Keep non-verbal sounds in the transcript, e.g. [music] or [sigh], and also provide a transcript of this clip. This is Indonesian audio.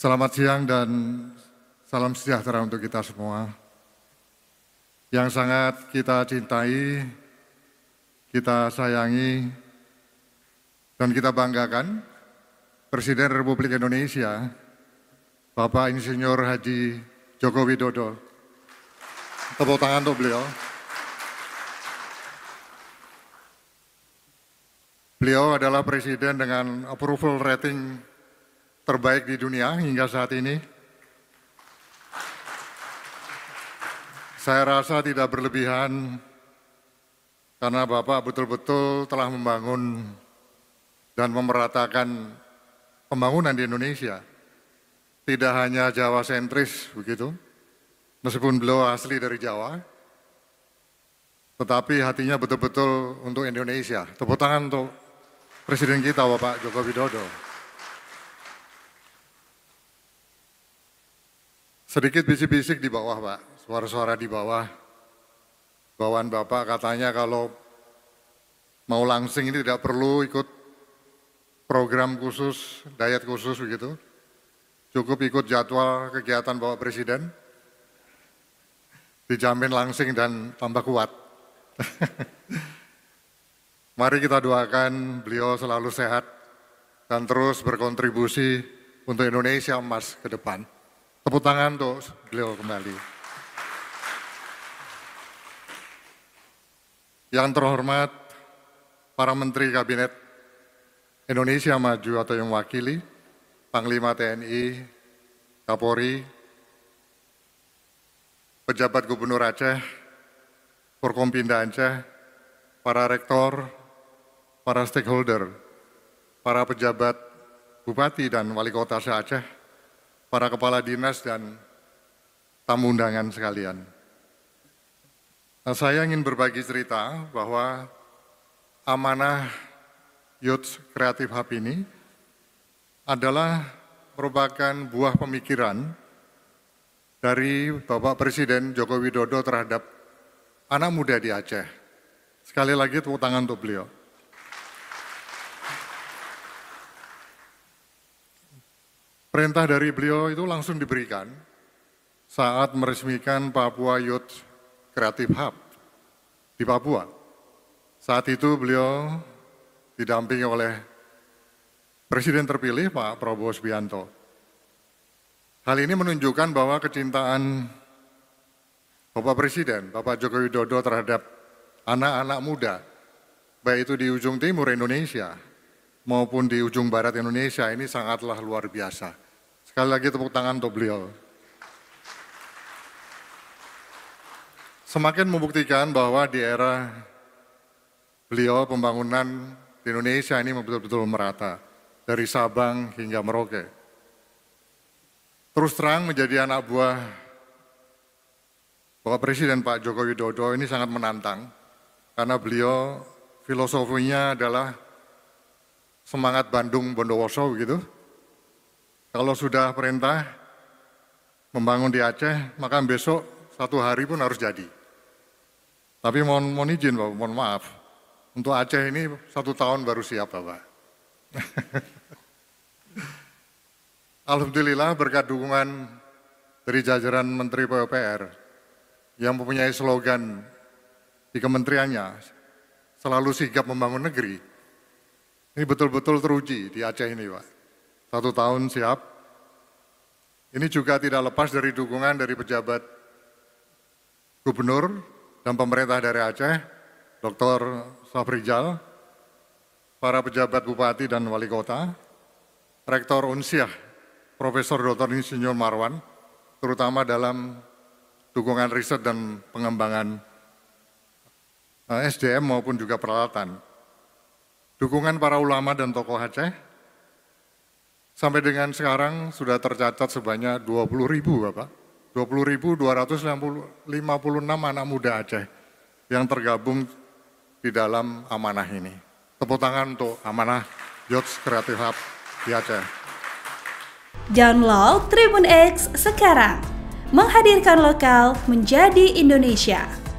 Selamat siang dan salam sejahtera untuk kita semua. Yang sangat kita cintai, kita sayangi, dan kita banggakan Presiden Republik Indonesia, Bapak Insinyur Haji Joko Widodo. Tepuk tangan untuk beliau. Beliau adalah presiden dengan approval rating terbaik di dunia hingga saat ini. Saya rasa tidak berlebihan karena Bapak betul-betul telah membangun dan memeratakan pembangunan di Indonesia. Tidak hanya Jawa sentris begitu, meskipun beliau asli dari Jawa, tetapi hatinya betul-betul untuk Indonesia. Tepuk tangan untuk Presiden kita Bapak Joko Widodo. Sedikit bisik-bisik di bawah Pak, suara-suara di bawah. Bawaan Bapak katanya kalau mau langsing ini tidak perlu ikut program khusus, diet khusus begitu. Cukup ikut jadwal kegiatan Bapak Presiden. Dijamin langsing dan tambah kuat. [laughs] Mari kita doakan beliau selalu sehat dan terus berkontribusi untuk Indonesia emas ke depan. Tepuk tangan untuk beliau kembali. Yang terhormat para Menteri Kabinet Indonesia Maju atau yang mewakili, Panglima TNI, Kapolri, pejabat Gubernur Aceh, Forkompinda Aceh, para rektor, para stakeholder, para pejabat bupati dan wali kota aceh para kepala dinas dan tamu undangan sekalian. Nah, saya ingin berbagi cerita bahwa amanah Youth Creative Hub ini adalah merupakan buah pemikiran dari Bapak Presiden Joko Widodo terhadap anak muda di Aceh. Sekali lagi tepuk tangan untuk beliau. Perintah dari beliau itu langsung diberikan saat meresmikan Papua Youth Creative Hub di Papua. Saat itu beliau didampingi oleh Presiden terpilih Pak Prabowo Subianto. Hal ini menunjukkan bahwa kecintaan Bapak Presiden, Bapak Joko Widodo terhadap anak-anak muda, baik itu di ujung timur Indonesia maupun di ujung barat Indonesia ini sangatlah luar biasa. Sekali lagi tepuk tangan untuk beliau. Semakin membuktikan bahwa di era beliau pembangunan di Indonesia ini betul-betul merata. Dari Sabang hingga Merauke. Terus terang menjadi anak buah Bapak Presiden Pak Joko Widodo ini sangat menantang. Karena beliau filosofinya adalah semangat Bandung Bondowoso gitu. Kalau sudah perintah membangun di Aceh, maka besok satu hari pun harus jadi. Tapi mohon, mohon izin Bapak, mohon maaf. Untuk Aceh ini satu tahun baru siap Bapak. [laughs] Alhamdulillah berkat dukungan dari jajaran Menteri PUPR yang mempunyai slogan di kementeriannya selalu sigap membangun negeri, ini betul-betul teruji di Aceh ini Pak. Satu tahun siap. Ini juga tidak lepas dari dukungan dari pejabat gubernur dan pemerintah dari Aceh, Dr. Safrijal, para pejabat bupati dan wali kota, Rektor Unsiah, Profesor Dr. Insinyur Marwan, terutama dalam dukungan riset dan pengembangan eh, SDM maupun juga peralatan dukungan para ulama dan tokoh Aceh, sampai dengan sekarang sudah tercatat sebanyak 20 ribu Bapak, 20.256 anak muda Aceh yang tergabung di dalam amanah ini. Tepuk tangan untuk amanah Yots Creative Hub di Aceh. Download Tribun X sekarang. Menghadirkan lokal menjadi Indonesia.